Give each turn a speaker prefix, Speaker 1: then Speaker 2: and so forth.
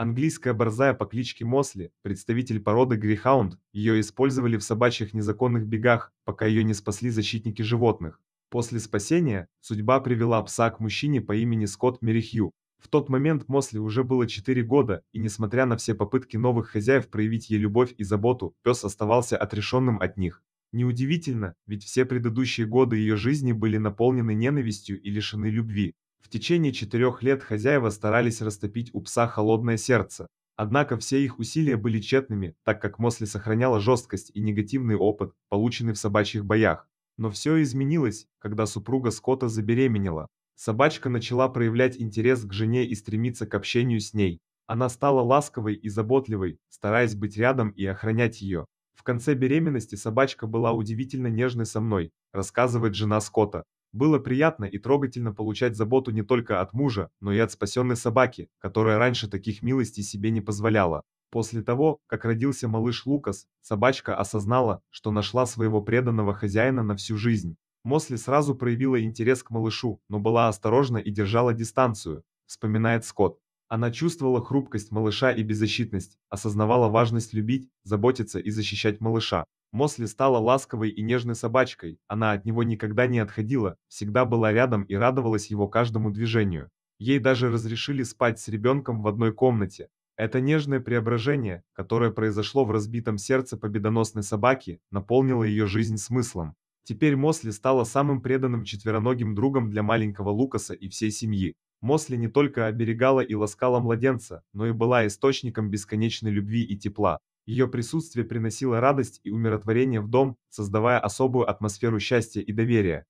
Speaker 1: Английская борзая по кличке Мосли, представитель породы Грейхаунд, ее использовали в собачьих незаконных бегах, пока ее не спасли защитники животных. После спасения судьба привела пса к мужчине по имени Скотт Мерихью. В тот момент Мосли уже было 4 года, и несмотря на все попытки новых хозяев проявить ей любовь и заботу, пес оставался отрешенным от них. Неудивительно, ведь все предыдущие годы ее жизни были наполнены ненавистью и лишены любви. В течение четырех лет хозяева старались растопить у пса холодное сердце, однако все их усилия были тщетными, так как Мосли сохраняла жесткость и негативный опыт, полученный в собачьих боях. Но все изменилось, когда супруга Скотта забеременела. Собачка начала проявлять интерес к жене и стремиться к общению с ней. Она стала ласковой и заботливой, стараясь быть рядом и охранять ее. В конце беременности собачка была удивительно нежной со мной, рассказывает жена Скотта. Было приятно и трогательно получать заботу не только от мужа, но и от спасенной собаки, которая раньше таких милостей себе не позволяла. После того, как родился малыш Лукас, собачка осознала, что нашла своего преданного хозяина на всю жизнь. Мосли сразу проявила интерес к малышу, но была осторожна и держала дистанцию, вспоминает Скотт. Она чувствовала хрупкость малыша и беззащитность, осознавала важность любить, заботиться и защищать малыша. Мосли стала ласковой и нежной собачкой, она от него никогда не отходила, всегда была рядом и радовалась его каждому движению. Ей даже разрешили спать с ребенком в одной комнате. Это нежное преображение, которое произошло в разбитом сердце победоносной собаки, наполнило ее жизнь смыслом. Теперь Мосли стала самым преданным четвероногим другом для маленького Лукаса и всей семьи. Мосли не только оберегала и ласкала младенца, но и была источником бесконечной любви и тепла. Ее присутствие приносило радость и умиротворение в дом, создавая особую атмосферу счастья и доверия.